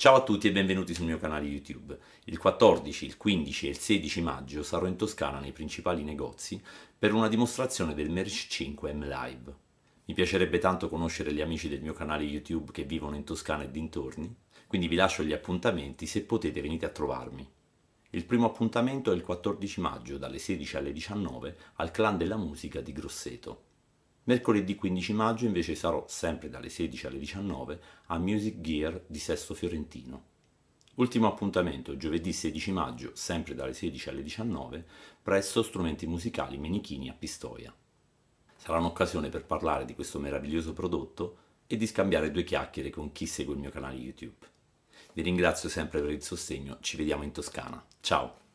Ciao a tutti e benvenuti sul mio canale YouTube. Il 14, il 15 e il 16 maggio sarò in Toscana nei principali negozi per una dimostrazione del Merch 5 M Live. Mi piacerebbe tanto conoscere gli amici del mio canale YouTube che vivono in Toscana e dintorni, quindi vi lascio gli appuntamenti se potete venite a trovarmi. Il primo appuntamento è il 14 maggio dalle 16 alle 19 al Clan della Musica di Grosseto. Mercoledì 15 maggio invece sarò sempre dalle 16 alle 19 a Music Gear di Sesto Fiorentino. Ultimo appuntamento giovedì 16 maggio, sempre dalle 16 alle 19, presso Strumenti Musicali Menichini a Pistoia. Sarà un'occasione per parlare di questo meraviglioso prodotto e di scambiare due chiacchiere con chi segue il mio canale YouTube. Vi ringrazio sempre per il sostegno, ci vediamo in Toscana. Ciao!